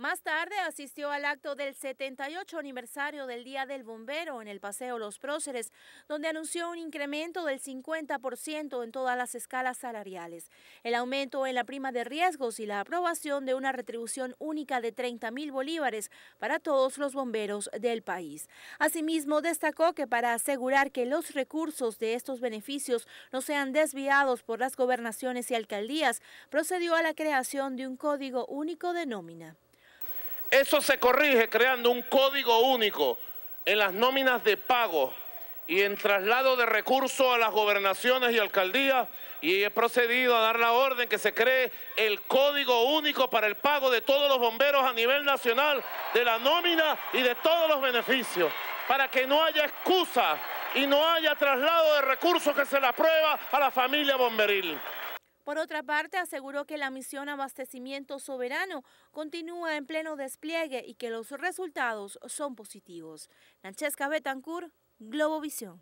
Más tarde asistió al acto del 78 aniversario del Día del Bombero en el Paseo Los Próceres, donde anunció un incremento del 50% en todas las escalas salariales, el aumento en la prima de riesgos y la aprobación de una retribución única de 30 mil bolívares para todos los bomberos del país. Asimismo, destacó que para asegurar que los recursos de estos beneficios no sean desviados por las gobernaciones y alcaldías, procedió a la creación de un código único de nómina. Eso se corrige creando un código único en las nóminas de pago y en traslado de recursos a las gobernaciones y alcaldías y he procedido a dar la orden que se cree el código único para el pago de todos los bomberos a nivel nacional, de la nómina y de todos los beneficios, para que no haya excusa y no haya traslado de recursos que se la prueba a la familia bomberil. Por otra parte, aseguró que la misión Abastecimiento Soberano continúa en pleno despliegue y que los resultados son positivos. Francesca Betancourt, Globovisión.